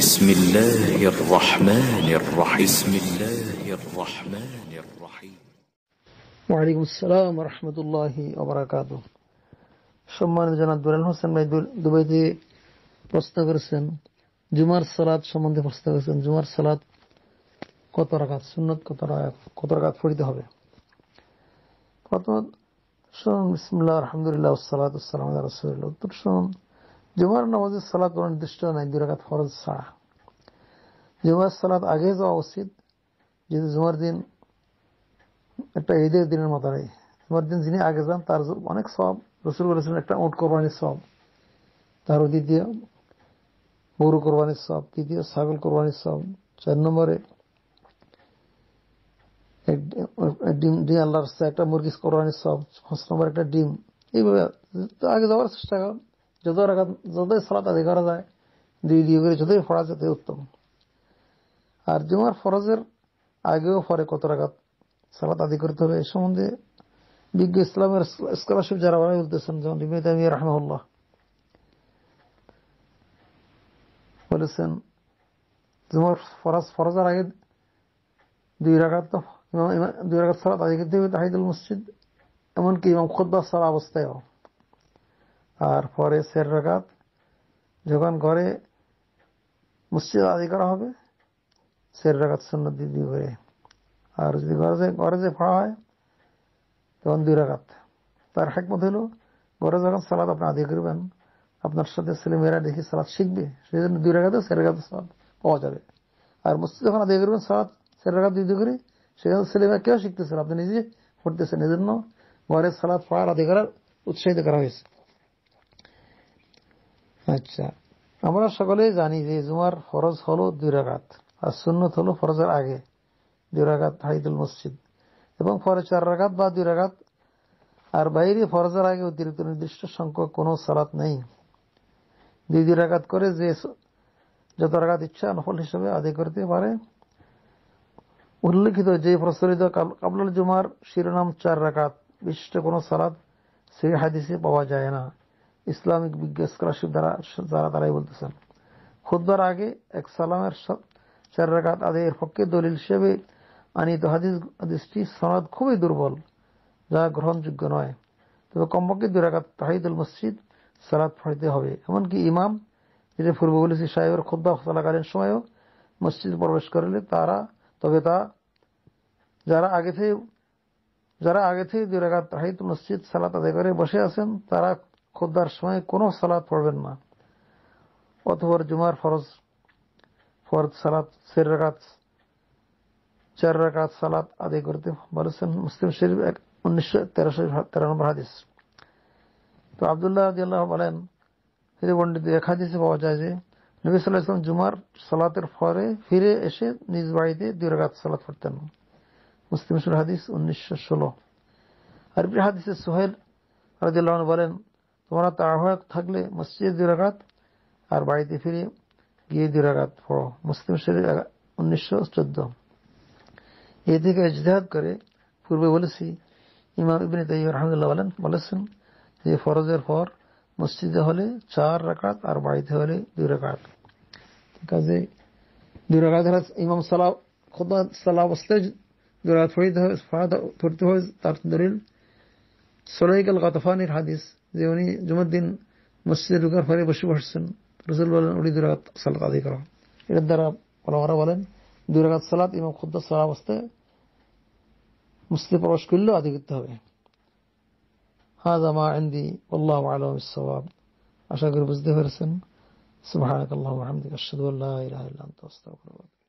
بسم الله الرحمن الرحيم بسم الله الرحمن الرحيم وعليكم السلام ورحمة الله وبركاته সম্মান জনাব দুরান হোসেন ভাই দুবাইতে প্রশ্ন করেছেন জুমার সালাত সম্বন্ধে প্রশ্ন করেছেন জুমার সালাত কত রাখাত সুন্নত কত কত রাখাত পড়িতে হবে প্রথমত শুনুন বিসমুল্লাহ আলহামদুলিল্লাহ সালাত সালাম রসুল্লাহ উত্তর শুনুন জুমার নামাজের সালাত কোন নির্দিষ্ট নাই দুরাকাত ফরজ ছাড়া জুমার সালাত আগে যাওয়া উচিত যদি জুমার দিন একটা ঈদের দিনের মতো নেই জুমার দিন যিনি আগে যান তার অনেক সব রসুল করেছেন একটা উঁট কোরবানির সব তার দ্বিতীয় গরু কোরবানির সব তৃতীয় ছাগল কোরবানির সব চার নম্বরে ডিম ডিম আল্লাহ একটা মুরগি কোরবানির সব পাঁচ নম্বর একটা ডিম এইভাবে আগে যাওয়ার চেষ্টা করেন যত রাখা যতই সালাত আদায় করা যায় দুই দুই করে যতই ফরাজ ততই উত্তম আর জুমার ফরজের আগেও পরে কত রাখাত সালাত আদি করতে হবে এ সম্বন্ধে বিজ্ঞ ইসলামের স্কলারশিপ যারা বানাই বলতেছেন যেমন ইমিত আমি বলেছেন জুমার ফরাজ ফরজার আগে দুই রাখাত দুই রাখাত সালাত আদি করতে হবে তাহিদুল মসজিদ এমনকি ইমাম খোদ্া সালা অবস্থায় আর পরে সের রাকাত যখন ঘরে মসজিদ আদি করা হবে সের রাকাত সুন্নত দ্বিতীয় করে আর যদি ঘরে ঘরে যে পড়া হয় তখন দুই রাকাত তার হেকমত হইল ঘরে যখন সালাদ আপনি আদি করবেন আপনার সাথে ছেলেমেয়েরা দেখে সালাদ শিখবে সেই জন্য দুই রাখাতে সের রাখাতে সালাদ পাওয়া যাবে আর মসজিদ যখন আদি করবেন সালাদ সের রাখাত দিদি করে সেখানে মেয়েরা কেউ শিখতেছেন আপনি নিজে পড়তেছেন এজন্য ঘরে সালাদ পড়ার আদি করার উৎসাহিত করা হয়েছে আচ্ছা আমরা সকলে জানি যে জুমার ফরজ হলো দুরাঘাত আর সুন্নত হলো ফরজের আগে দুরাঘাত হাইদুল মসজিদ এবং ফরজ চার রাগাত বা দুরাঘাত আর বাইরে ফরজের আগে অতিরিক্ত নির্দিষ্ট সংখ্যক কোনো সালাত নেই দুই দুই করে যে যত রাগাত ইচ্ছা নফল হিসেবে আদায় করতে পারে উল্লেখিত যে প্রচলিত কাবলুল জুমার শিরোনাম চার রাকাত বিশিষ্ট কোনো সালাদ সেই হাদিসে পাওয়া যায় না ইসলামিক বিজ্ঞান স্কলারশিপ দ্বারা যারা তারাই বলতেছেন খুদ্বার আগে এক সালামের চার রাকাত আদায়ের পক্ষে দলিল হিসেবে আনিত হাদিস হাদিসটি সনদ খুবই দুর্বল যা গ্রহণযোগ্য নয় তবে কমপক্ষে দু রাকাত তাহিদুল মসজিদ সালাদ ফাইতে হবে এমনকি ইমাম যেটা পূর্ব বলেছি সাহেবের খুদ্া চলাকালীন সময়ও মসজিদ প্রবেশ করলে তারা তবে তা যারা আগে থেকে যারা আগে থেকে দু রাকাত তাহিদুল মসজিদ সালাত আদায় করে বসে আছেন তারা খোদ্দার সময় কোনো সালাদ পড়বেন না অথবা জুমার ফরজ ফরজ সালাদ সের রাকাত চার রাকাত সালাদ আদায় করতে বলেছেন মুসলিম শরীফ এক উনিশশো তেরোশো তেরো নম্বর হাদিস তো আবদুল্লাহ আদিল্লাহ বলেন যদি পণ্ডিত এক হাদিসে পাওয়া যায় যে নবী সাল্লাহ ইসলাম জুমার সালাতের পরে ফিরে এসে নিজ বাড়িতে দুই রাকাত সালাত পড়তেন মুসলিম শরীফ হাদিস উনিশশো ষোলো আর হাদিসে সোহেল রাজিল্লাহন বলেন তোমরা তাড়াহুড়া থাকলে মসজিদে দুই আর বাড়িতে ফিরে গিয়ে দুই পড়ো মুসলিম শরীর উনিশশো চোদ্দ এদিকে ইজতেহাদ করে পূর্বে বলেছি ইমাম ইবিন তাই রহমদুল্লাহ বলেন বলেছেন যে ফরজের পর মসজিদে হলে চার রাকাত আর বাড়িতে হলে দুই রাকাত কাজে দুই রাকাত ইমাম সালাহ খোদা সালাহ অবস্থায় দুই রাকাত তার দলিল সোলাইকাল গাতাফানির হাদিস যে উনি জুমার দিন মসজিদে ঢুকার ফলে বসে বসছেন রসুল বলেন উনি দুরাকাত সালাত আদায় করা এটার দ্বারা ওরা বলেন দুরাকাত সালাত ইমাম খুদ্ সালা অবস্থায় মসজিদে প্রবেশ করলেও আদায় করতে হবে هذا ما عندي والله أعلم الصواب عشان قرب زدهرسن سبحانك اللهم وبحمدك أشهد أن لا إله إلا أنت أستغفرك